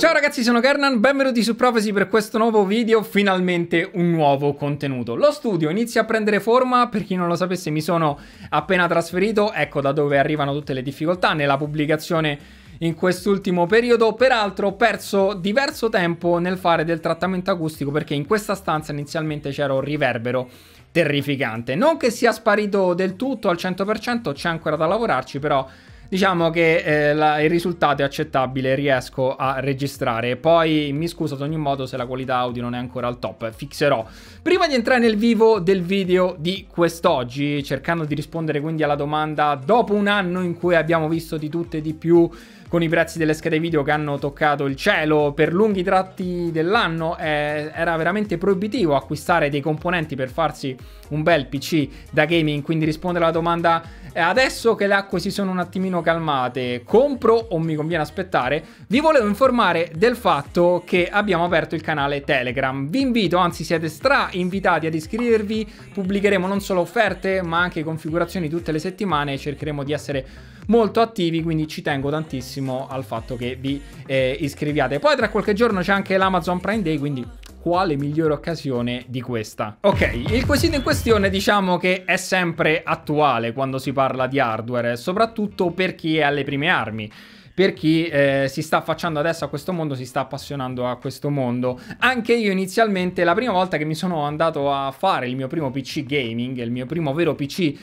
Ciao ragazzi, sono Kernan, benvenuti su Prophecy per questo nuovo video, finalmente un nuovo contenuto. Lo studio inizia a prendere forma, per chi non lo sapesse mi sono appena trasferito, ecco da dove arrivano tutte le difficoltà nella pubblicazione in quest'ultimo periodo. Peraltro ho perso diverso tempo nel fare del trattamento acustico perché in questa stanza inizialmente c'era un riverbero terrificante. Non che sia sparito del tutto al 100%, c'è ancora da lavorarci, però Diciamo che eh, la, il risultato è accettabile, riesco a registrare. Poi mi scuso ad ogni modo se la qualità audio non è ancora al top, fixerò. Prima di entrare nel vivo del video di quest'oggi, cercando di rispondere quindi alla domanda dopo un anno in cui abbiamo visto di tutto e di più con i prezzi delle schede video che hanno toccato il cielo per lunghi tratti dell'anno, eh, era veramente proibitivo acquistare dei componenti per farsi un bel PC da gaming, quindi rispondere alla domanda eh, adesso che le acque si sono un attimino calmate, compro o mi conviene aspettare? Vi volevo informare del fatto che abbiamo aperto il canale Telegram. Vi invito, anzi siete stra invitati ad iscrivervi, pubblicheremo non solo offerte ma anche configurazioni tutte le settimane e cercheremo di essere molto attivi, quindi ci tengo tantissimo al fatto che vi eh, iscriviate. Poi tra qualche giorno c'è anche l'Amazon Prime Day, quindi quale migliore occasione di questa? Ok, il quesito in questione diciamo che è sempre attuale quando si parla di hardware, soprattutto per chi è alle prime armi per chi eh, si sta affacciando adesso a questo mondo, si sta appassionando a questo mondo. Anche io inizialmente, la prima volta che mi sono andato a fare il mio primo PC gaming, il mio primo vero PC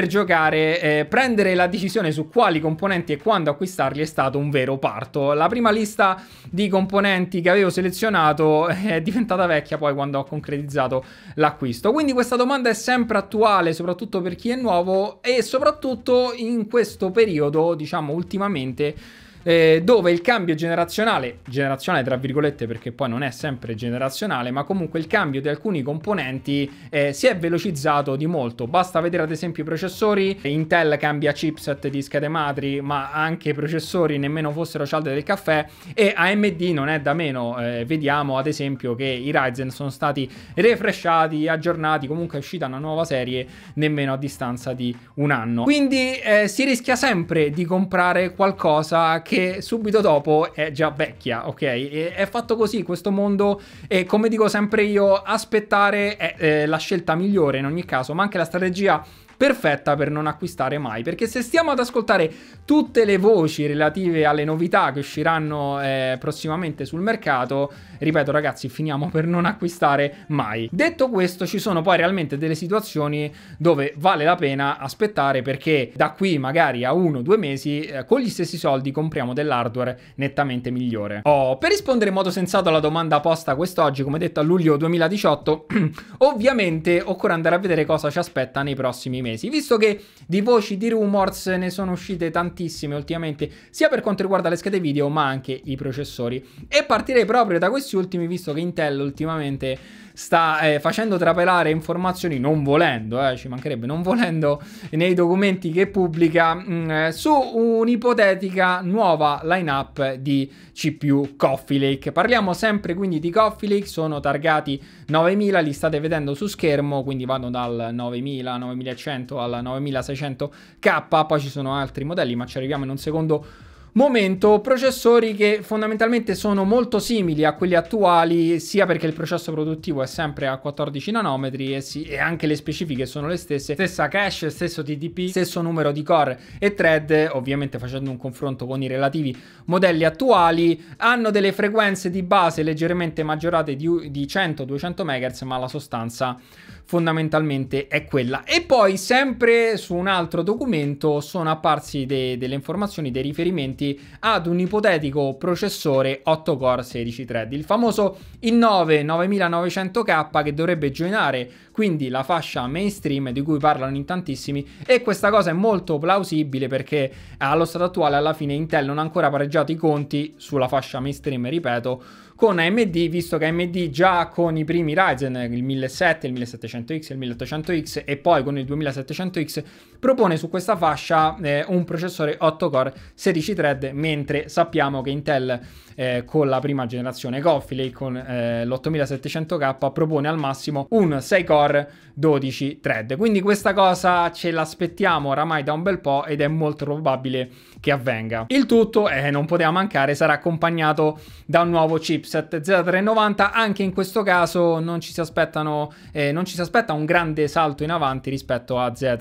per giocare, eh, prendere la decisione su quali componenti e quando acquistarli è stato un vero parto. La prima lista di componenti che avevo selezionato eh, è diventata vecchia poi quando ho concretizzato l'acquisto. Quindi questa domanda è sempre attuale, soprattutto per chi è nuovo e soprattutto in questo periodo, diciamo ultimamente, eh, dove il cambio generazionale, generazionale tra virgolette perché poi non è sempre generazionale, ma comunque il cambio di alcuni componenti eh, si è velocizzato di molto. Basta vedere ad esempio i processori, Intel cambia chipset di schede madri, ma anche i processori nemmeno fossero cialde del caffè e AMD non è da meno. Eh, vediamo ad esempio che i Ryzen sono stati refresciati, aggiornati, comunque è uscita una nuova serie nemmeno a distanza di un anno. Quindi eh, si rischia sempre di comprare qualcosa che che subito dopo è già vecchia, ok? E, è fatto così questo mondo e come dico sempre io, aspettare è, è eh, la scelta migliore in ogni caso, ma anche la strategia perfetta per non acquistare mai, perché se stiamo ad ascoltare tutte le voci relative alle novità che usciranno eh, prossimamente sul mercato, ripeto ragazzi, finiamo per non acquistare mai. Detto questo, ci sono poi realmente delle situazioni dove vale la pena aspettare perché da qui magari a uno o due mesi eh, con gli stessi soldi compriamo dell'hardware nettamente migliore. Oh, per rispondere in modo sensato alla domanda posta quest'oggi, come detto a luglio 2018, ovviamente occorre andare a vedere cosa ci aspetta nei prossimi mesi mesi, visto che di voci di rumors ne sono uscite tantissime ultimamente, sia per quanto riguarda le schede video ma anche i processori. E partirei proprio da questi ultimi, visto che Intel ultimamente sta eh, facendo trapelare informazioni non volendo, eh, ci mancherebbe, non volendo nei documenti che pubblica mh, mm, eh, su un'ipotetica nuova lineup di CPU Coffee Lake. Parliamo sempre quindi di Coffee Lake, sono targati 9000, li state vedendo su schermo, quindi vanno dal 9000, 9100 al 9600K, poi ci sono altri modelli, ma ci arriviamo in un secondo Momento, processori che fondamentalmente sono molto simili a quelli attuali, sia perché il processo produttivo è sempre a 14 nanometri e, si, e anche le specifiche sono le stesse, stessa cache, stesso TDP, stesso numero di core e thread, ovviamente facendo un confronto con i relativi modelli attuali, hanno delle frequenze di base leggermente maggiorate di, di 100-200 MHz, ma la sostanza fondamentalmente è quella. E poi sempre su un altro documento sono apparsi de, delle informazioni, dei riferimenti riferimenti ad un ipotetico processore 8 core 16 thread, il famoso i9 9900K che dovrebbe joinare quindi la fascia mainstream di cui parlano in tantissimi e questa cosa è molto plausibile perché allo stato attuale alla fine Intel non ha ancora pareggiato i conti sulla fascia mainstream, ripeto, con AMD, visto che AMD già con i primi Ryzen, il 1700, il 1700X, il 1800X e poi con il 2700X, propone su questa fascia eh, un processore 8 core 16 thread, mentre sappiamo che Intel eh, con la prima generazione Coffee con eh, l'8700K propone al massimo un 6 core 12 thread. Quindi questa cosa ce l'aspettiamo oramai da un bel po' ed è molto probabile che avvenga. Il tutto, eh, non poteva mancare, sarà accompagnato da un nuovo chip chipset 0390 anche in questo caso non ci si, eh, non ci si aspetta un grande salto in avanti rispetto a Z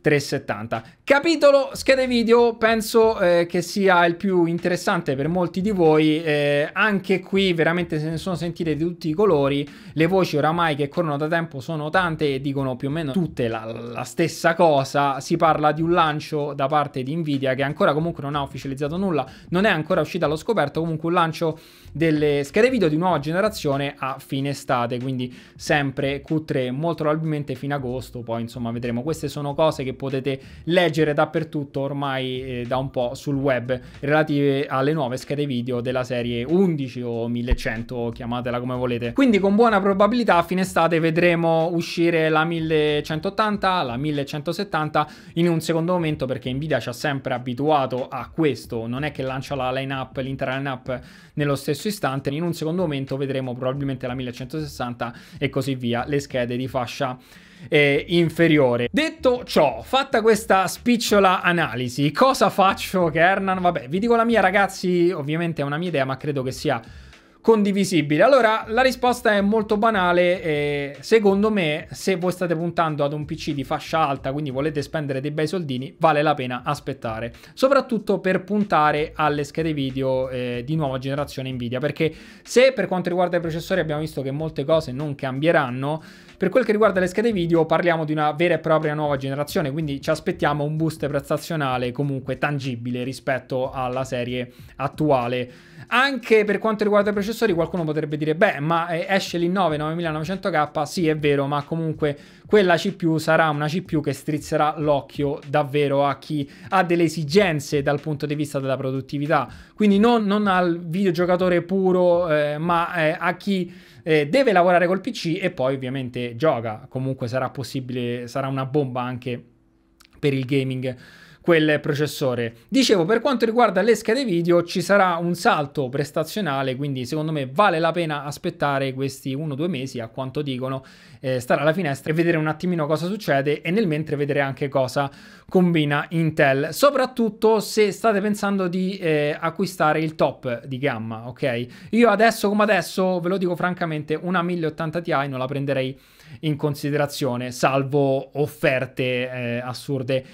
370. Capitolo schede video, penso eh, che sia il più interessante per molti di voi, eh, anche qui veramente se ne sono sentite di tutti i colori, le voci oramai che corrono da tempo sono tante e dicono più o meno tutte la, la stessa cosa, si parla di un lancio da parte di Nvidia che ancora comunque non ha ufficializzato nulla, non è ancora uscita allo scoperto, comunque un lancio delle schede video di nuova generazione a fine estate, quindi sempre Q3 molto probabilmente fino agosto, poi insomma vedremo, queste sono cose che potete leggere dappertutto ormai eh, da un po' sul web relative alle nuove schede video della serie 11 o 1100, chiamatela come volete. Quindi con buona probabilità a fine estate vedremo uscire la 1180, la 1170 in un secondo momento perché Nvidia ci ha sempre abituato a questo, non è che lancia la line up, l'intera line up nello stesso istante, in un secondo momento vedremo probabilmente la 1160 e così via, le schede di fascia eh, inferiore. Detto ciò, fatta questa spicciola analisi, cosa faccio Kernan? Vabbè, vi dico la mia ragazzi, ovviamente è una mia idea, ma credo che sia condivisibile? Allora, la risposta è molto banale. Eh, secondo me, se voi state puntando ad un PC di fascia alta, quindi volete spendere dei bei soldini, vale la pena aspettare. Soprattutto per puntare alle schede video eh, di nuova generazione Nvidia. Perché se per quanto riguarda i processori abbiamo visto che molte cose non cambieranno, per quel che riguarda le schede video parliamo di una vera e propria nuova generazione, quindi ci aspettiamo un boost prestazionale comunque tangibile rispetto alla serie attuale. Anche per quanto riguarda i processori qualcuno potrebbe dire beh ma eh, esce l'I9 9900K, sì è vero ma comunque quella CPU sarà una CPU che strizzerà l'occhio davvero a chi ha delle esigenze dal punto di vista della produttività, quindi non, non al videogiocatore puro eh, ma eh, a chi eh, deve lavorare col PC e poi ovviamente gioca, comunque sarà possibile, sarà una bomba anche per il gaming quel processore. Dicevo, per quanto riguarda le schede video ci sarà un salto prestazionale, quindi secondo me vale la pena aspettare questi 1-2 mesi, a quanto dicono, eh, stare alla finestra e vedere un attimino cosa succede e nel mentre vedere anche cosa combina Intel, soprattutto se state pensando di eh, acquistare il top di gamma, ok? Io adesso come adesso, ve lo dico francamente, una 1080 Ti non la prenderei in considerazione, salvo offerte eh, assurde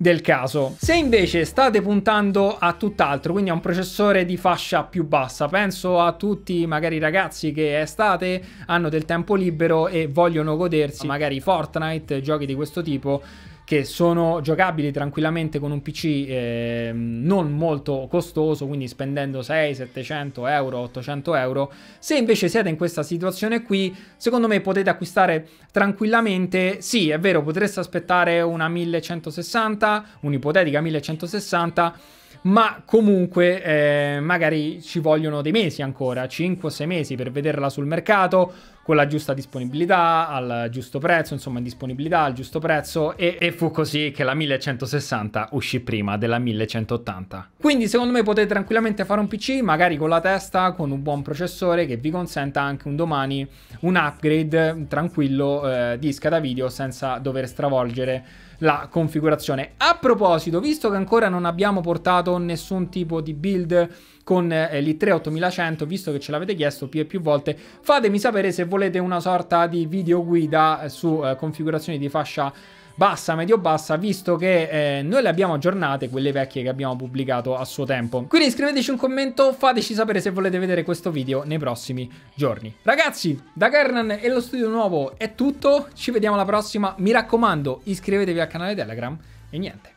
del caso. Se invece state puntando a tutt'altro, quindi a un processore di fascia più bassa, penso a tutti magari i ragazzi che è estate, hanno del tempo libero e vogliono godersi magari Fortnite, giochi di questo tipo, che sono giocabili tranquillamente con un PC eh, non molto costoso, quindi spendendo 6, 700 euro, 800 euro. Se invece siete in questa situazione qui, secondo me potete acquistare tranquillamente, sì è vero, potreste aspettare una 1160, un'ipotetica 1160, ma comunque eh, magari ci vogliono dei mesi ancora, 5-6 mesi per vederla sul mercato con la giusta disponibilità, al giusto prezzo, insomma disponibilità al giusto prezzo e, e, fu così che la 1160 uscì prima della 1180. Quindi secondo me potete tranquillamente fare un PC, magari con la testa, con un buon processore che vi consenta anche un domani un upgrade tranquillo eh, di scheda video senza dover stravolgere la configurazione. A proposito, visto che ancora non abbiamo portato nessun tipo di build con eh, eh l'i3 8100, visto che ce l'avete chiesto più e più volte, fatemi sapere se volete una sorta di video guida eh, su eh, configurazioni di fascia bassa, medio bassa, visto che eh, noi le abbiamo aggiornate, quelle vecchie che abbiamo pubblicato a suo tempo. Quindi scriveteci un commento, fateci sapere se volete vedere questo video nei prossimi giorni. Ragazzi, da Kernan e lo studio nuovo è tutto, ci vediamo alla prossima, mi raccomando iscrivetevi al canale Telegram e niente.